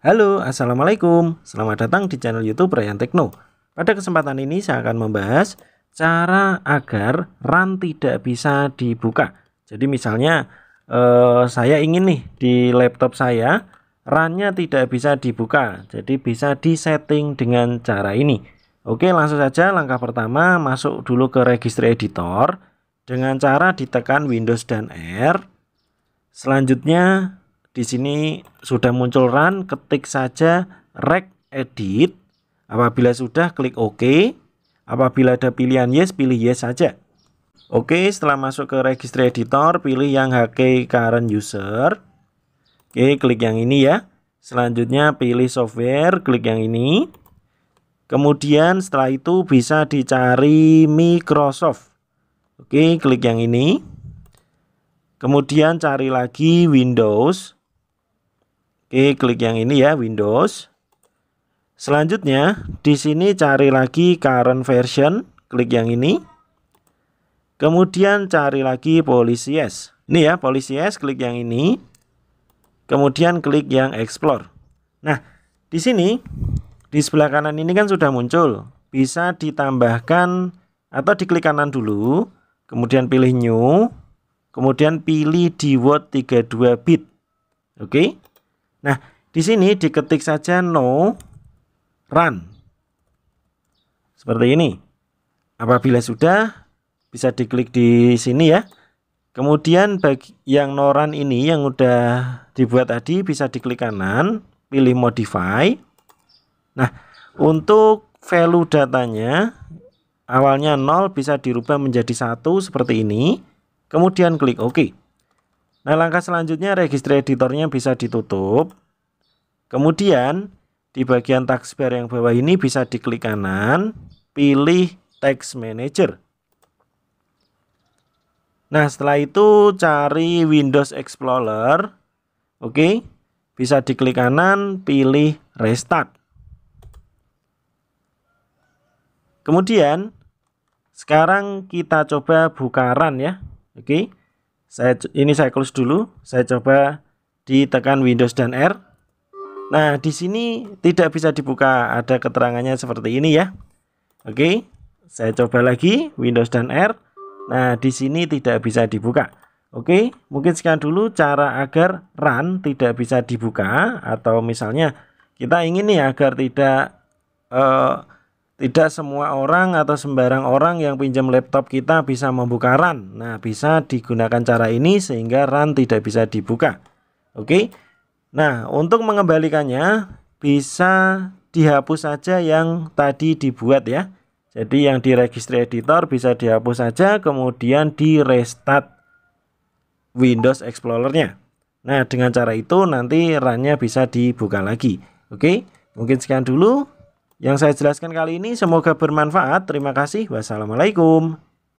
Halo, Assalamualaikum. Selamat datang di channel YouTube Ryan Tekno. Pada kesempatan ini saya akan membahas cara agar RAM tidak bisa dibuka. Jadi misalnya eh, saya ingin nih di laptop saya RAM-nya tidak bisa dibuka. Jadi bisa disetting dengan cara ini. Oke, langsung saja langkah pertama masuk dulu ke registry editor dengan cara ditekan Windows dan R. Selanjutnya di sini sudah muncul run, ketik saja rec edit. Apabila sudah klik OK. Apabila ada pilihan yes, pilih yes saja. Oke, setelah masuk ke registry editor, pilih yang HK current user. Oke, klik yang ini ya. Selanjutnya pilih software, klik yang ini. Kemudian setelah itu bisa dicari Microsoft. Oke, klik yang ini. Kemudian cari lagi Windows. Oke, klik yang ini ya, Windows. Selanjutnya, di sini cari lagi current version, klik yang ini. Kemudian cari lagi policy yes. Ini ya, policy yes, klik yang ini. Kemudian klik yang explore. Nah, di sini di sebelah kanan ini kan sudah muncul. Bisa ditambahkan atau diklik kanan dulu, kemudian pilih new, kemudian pilih di word 32 bit. Oke. Okay? Nah, di sini diketik saja no run. Seperti ini. Apabila sudah, bisa diklik di sini ya. Kemudian bagi yang no run ini yang udah dibuat tadi bisa diklik kanan, pilih modify. Nah, untuk value datanya awalnya 0 bisa dirubah menjadi satu seperti ini. Kemudian klik OK. Nah, langkah selanjutnya registry editornya bisa ditutup. Kemudian di bagian taskbar yang bawah ini bisa diklik kanan, pilih text manager. Nah, setelah itu cari Windows Explorer. Oke. Bisa diklik kanan, pilih restart. Kemudian sekarang kita coba buka run ya. Oke saya ini saya close dulu saya coba ditekan Windows dan R nah di sini tidak bisa dibuka ada keterangannya seperti ini ya Oke saya coba lagi Windows dan R nah di sini tidak bisa dibuka Oke mungkin sekian dulu cara agar run tidak bisa dibuka atau misalnya kita ingin nih agar tidak uh, tidak semua orang atau sembarang orang yang pinjam laptop kita bisa membuka RAN. Nah, bisa digunakan cara ini sehingga RAN tidak bisa dibuka. Oke. Nah, untuk mengembalikannya bisa dihapus saja yang tadi dibuat ya. Jadi yang di registry editor bisa dihapus saja kemudian di restart Windows Explorer-nya. Nah, dengan cara itu nanti RAN-nya bisa dibuka lagi. Oke, mungkin sekian dulu. Yang saya jelaskan kali ini semoga bermanfaat. Terima kasih. Wassalamualaikum.